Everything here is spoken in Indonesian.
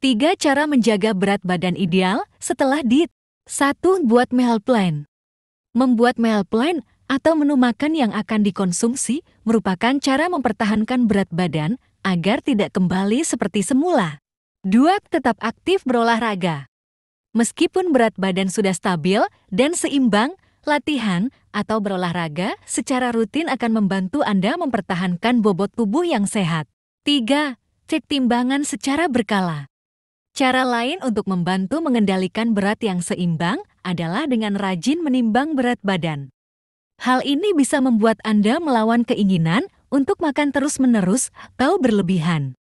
3. Cara menjaga berat badan ideal setelah diet. 1. Buat meal plan. Membuat meal plan atau menu makan yang akan dikonsumsi merupakan cara mempertahankan berat badan agar tidak kembali seperti semula. 2. Tetap aktif berolahraga. Meskipun berat badan sudah stabil dan seimbang, latihan atau berolahraga secara rutin akan membantu Anda mempertahankan bobot tubuh yang sehat. 3. Cek timbangan secara berkala. Cara lain untuk membantu mengendalikan berat yang seimbang adalah dengan rajin menimbang berat badan. Hal ini bisa membuat Anda melawan keinginan untuk makan terus-menerus atau berlebihan.